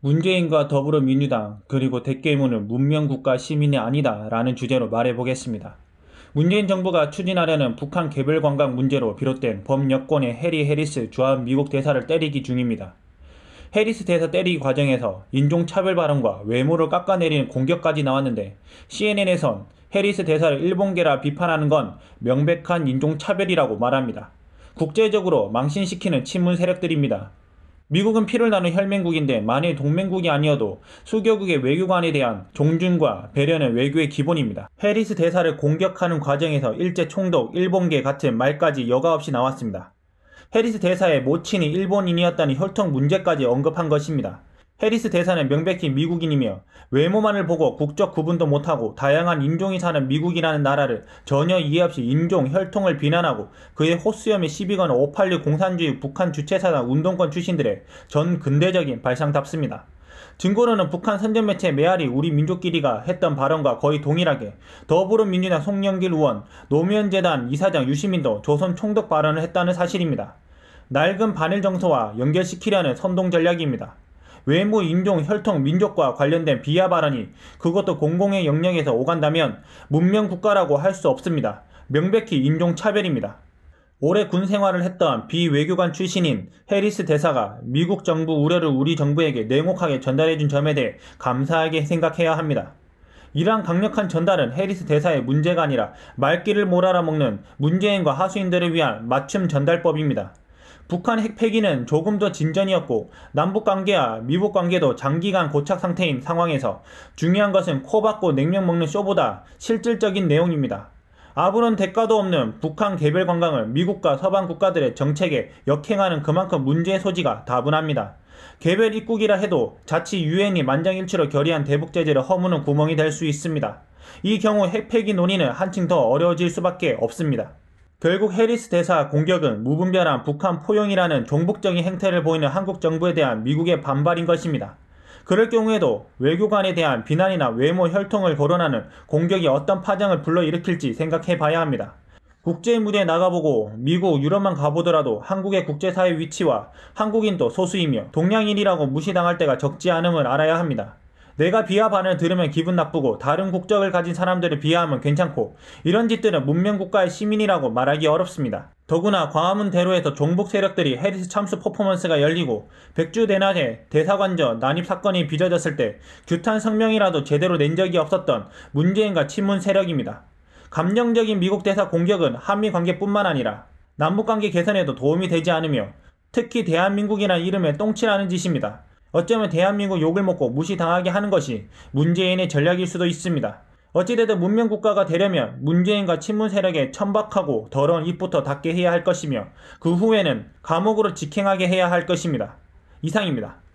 문재인과 더불어민주당 그리고 대깨문을 문명국가 시민이 아니다 라는 주제로 말해보겠습니다. 문재인 정부가 추진하려는 북한 개별관광 문제로 비롯된 범여권의 해리 해리스 주한미국 대사를 때리기 중입니다. 해리스 대사 때리기 과정에서 인종차별 발언과 외모를 깎아내리는 공격까지 나왔는데 CNN에선 해리스 대사를 일본계라 비판하는 건 명백한 인종차별이라고 말합니다. 국제적으로 망신시키는 친문 세력들입니다. 미국은 피를 나눈 혈맹국인데 만일 동맹국이 아니어도 수교국의 외교관에 대한 존중과 배려는 외교의 기본입니다. 해리스 대사를 공격하는 과정에서 일제 총독, 일본계 같은 말까지 여과없이 나왔습니다. 해리스 대사의 모친이 일본인이었다는 혈통 문제까지 언급한 것입니다. 해리스 대사는 명백히 미국인이며 외모만을 보고 국적 구분도 못하고 다양한 인종이 사는 미국이라는 나라를 전혀 이해 없이 인종, 혈통을 비난하고 그의 호수염이 시비건 586 공산주의 북한 주체사상 운동권 출신들의 전 근대적인 발상답습니다. 증거로는 북한 선전매체 메아리 우리 민족끼리가 했던 발언과 거의 동일하게 더불어민주당 송영길 의원, 노무현재단 이사장 유시민도 조선 총독 발언을 했다는 사실입니다. 낡은 반일 정서와 연결시키려는 선동 전략입니다. 외모, 인종, 혈통, 민족과 관련된 비하 발언이 그것도 공공의 영역에서 오간다면 문명 국가라고 할 수 없습니다. 명백히 인종 차별입니다. 올해 군 생활을 했던 비외교관 출신인 해리스 대사가 미국 정부 우려를 우리 정부에게 냉혹하게 전달해준 점에 대해 감사하게 생각해야 합니다. 이러한 강력한 전달은 해리스 대사의 문제가 아니라 말귀를 몰아라 먹는 문재인과 하수인들을 위한 맞춤 전달법입니다. 북한 핵 폐기는 조금 더 진전이었고 남북 관계와 미북 관계도 장기간 고착 상태인 상황에서 중요한 것은 코 박고 냉면 먹는 쇼보다 실질적인 내용입니다. 아무런 대가도 없는 북한 개별 관광을 미국과 서방 국가들의 정책에 역행하는 그만큼 문제의 소지가 다분합니다. 개별 입국이라 해도 자칫 유엔이 만장일치로 결의한 대북 제재를 허무는 구멍이 될 수 있습니다. 이 경우 핵폐기 논의는 한층 더 어려워질 수밖에 없습니다. 결국 해리스 대사 공격은 무분별한 북한 포용이라는 종북적인 행태를 보이는 한국 정부에 대한 미국의 반발인 것입니다. 그럴 경우에도 외교관에 대한 비난이나 외모 혈통을 거론하는 공격이 어떤 파장을 불러일으킬지 생각해 봐야 합니다. 국제 무대에 나가보고 미국, 유럽만 가보더라도 한국의 국제사회 위치와 한국인도 소수이며 동양인이라고 무시당할 때가 적지 않음을 알아야 합니다. 내가 비하 반을 응 들으면 기분 나쁘고 다른 국적을 가진 사람들을 비하하면 괜찮고 이런 짓들은 문명 국가의 시민이라고 말하기 어렵습니다. 더구나 광화문 대로에서 종북 세력들이 해리스 참수 퍼포먼스가 열리고 백주 대낮에 대사관저 난입 사건이 빚어졌을 때 규탄 성명이라도 제대로 낸 적이 없었던 문재인과 친문 세력입니다. 감정적인 미국 대사 공격은 한미 관계뿐만 아니라 남북 관계 개선에도 도움이 되지 않으며 특히 대한민국이란 이름에 똥칠하는 짓입니다. 어쩌면 대한민국 욕을 먹고 무시당하게 하는 것이 문재인의 전략일 수도 있습니다. 어찌되든 문명국가가 되려면 문재인과 친문 세력의 천박하고 더러운 입부터 닦게 해야 할 것이며 그 후에는 감옥으로 직행하게 해야 할 것입니다. 이상입니다.